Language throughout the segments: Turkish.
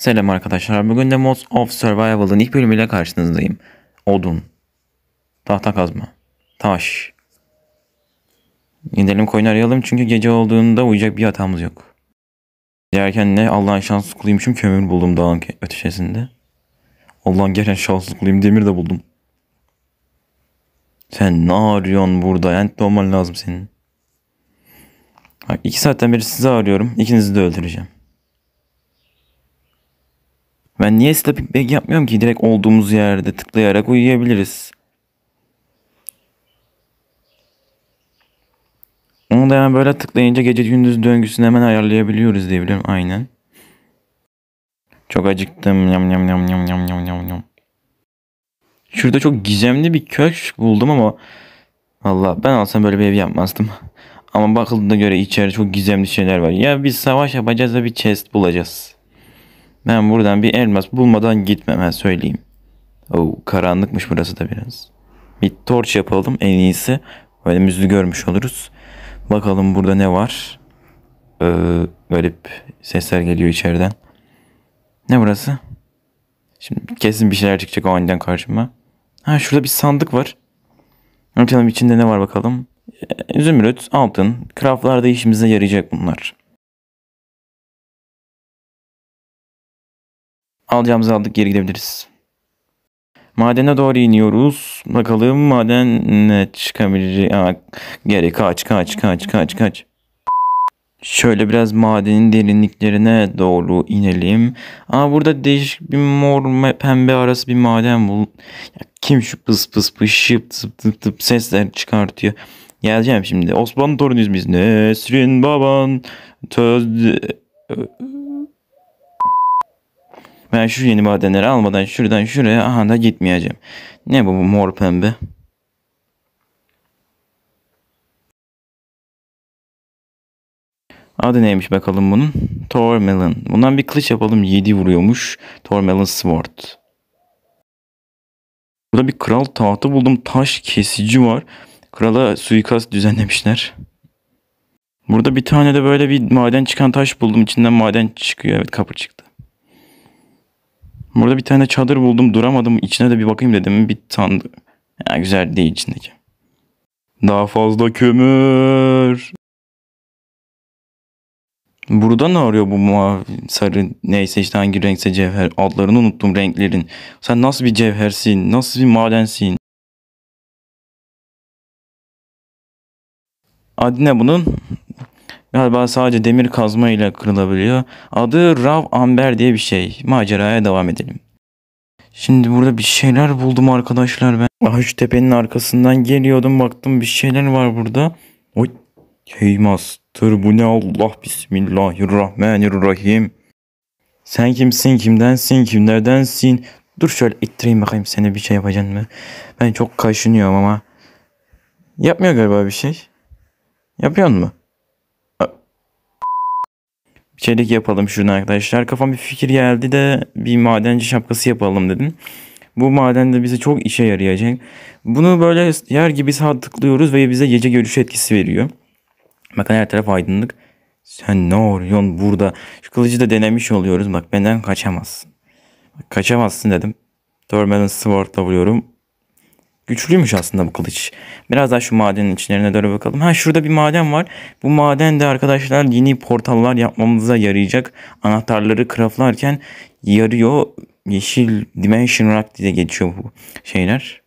Selam arkadaşlar. Bugün de Mods of Survival'ın ilk bölümüyle karşınızdayım. Odun. Tahta kazma. Taş. Gidelim koyun arayalım çünkü gece olduğunda uyuyacak bir hatamız yok. Derken ne Allah'ın şanslı kuluyum kömür buldum dağın ötesinde. Allah'ın gerçekten şanslı kuluyum demir de buldum. Sen ne arıyorsun burada? Yani normal lazım senin. Bak iki saatten beri sizi arıyorum. İkinizi de öldüreceğim. Ben niye sleeping bag yapmıyorum ki? Direkt olduğumuz yerde tıklayarak uyuyabiliriz. Onu da yani böyle tıklayınca gece gündüz döngüsünü hemen ayarlayabiliyoruz diye biliyorum. Aynen. Çok acıktım. Yam yam yam yam yam yam yam yam. Şurada çok gizemli bir köşk buldum ama Allah ben alsam böyle bir ev yapmazdım. Ama bakıldığına göre içeride çok gizemli şeyler var. Ya bir savaş yapacağız ya bir chest bulacağız. Ben buradan bir elmas bulmadan gitmem ha söyleyeyim. Oo, karanlıkmış burası da biraz. Bir torç yapalım en iyisi. Önümüzü görmüş oluruz. Bakalım burada ne var. Ee, garip sesler geliyor içeriden. Ne burası? Şimdi kesin bir şeyler çıkacak o aniden karşıma. Ha şurada bir sandık var. Bakalım içinde ne var bakalım. Ee, zümrüt, altın, craftlarda işimize yarayacak bunlar. Alacağımızı aldık geri gidebiliriz. Madene doğru iniyoruz. Bakalım maden ne çıkabilecek. geri kaç kaç kaç kaç kaç. Şöyle biraz madenin derinliklerine doğru inelim. Aa burada değişik bir mor pembe arası bir maden bul. Ya, kim şu pıs pıs pıs şıp tıp tıp tıp sesler çıkartıyor. Geleceğim şimdi. Osmanlı torunuyuz biz. Nesrin baban. Töz ben şu yeni madenleri almadan şuradan şuraya aha da gitmeyeceğim. Ne bu, bu mor pembe? Adı neymiş bakalım bunun? Tormelon. Bundan bir kılıç yapalım. 7 vuruyormuş. Tormelon Sword. Burada bir kral tahtı buldum. Taş kesici var. Krala suikast düzenlemişler. Burada bir tane de böyle bir maden çıkan taş buldum. İçinden maden çıkıyor. Evet kapı çıktı. Burada bir tane çadır buldum duramadım içine de bir bakayım dedim bir tane Ya güzel değil içindeki. Daha fazla kömür. Burada ne arıyor bu muav sarı neyse işte hangi renkse cevher adlarını unuttum renklerin. Sen nasıl bir cevhersin nasıl bir madensin? Adı ne bunun? Galiba sadece demir kazma ile kırılabiliyor. Adı Rav Amber diye bir şey. Maceraya devam edelim. Şimdi burada bir şeyler buldum arkadaşlar ben. Ah tepenin arkasından geliyordum baktım bir şeyler var burada. Oy. Hey master bu ne Allah bismillahirrahmanirrahim. Sen kimsin kimdensin kimlerdensin. Dur şöyle ittireyim bakayım seni bir şey yapacaksın mı? Ben çok kaşınıyorum ama. Yapmıyor galiba bir şey. Yapıyor mu? çelik yapalım şunu arkadaşlar. Kafam bir fikir geldi de bir madenci şapkası yapalım dedim. Bu maden de bize çok işe yarayacak. Bunu böyle yer gibi sağ tıklıyoruz ve bize gece görüşü etkisi veriyor. Bakın her taraf aydınlık. Sen ne arıyorsun burada? Şu kılıcı da denemiş oluyoruz. Bak benden kaçamazsın. kaçamazsın dedim. Tormentin Sword'la vuruyorum. Güçlüymüş aslında bu kılıç. Biraz daha şu madenin içlerine doğru bakalım. Ha şurada bir maden var. Bu maden de arkadaşlar yeni portallar yapmamıza yarayacak. Anahtarları craftlarken yarıyor. Yeşil Dimension Rock diye geçiyor bu şeyler.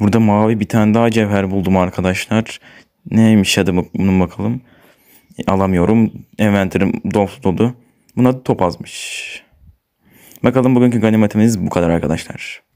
Burada mavi bir tane daha cevher buldum arkadaşlar. Neymiş adı bunun bakalım. E, alamıyorum. Envanterim dolu. Buna topazmış. Bakalım bugünkü ganimetimiz bu kadar arkadaşlar.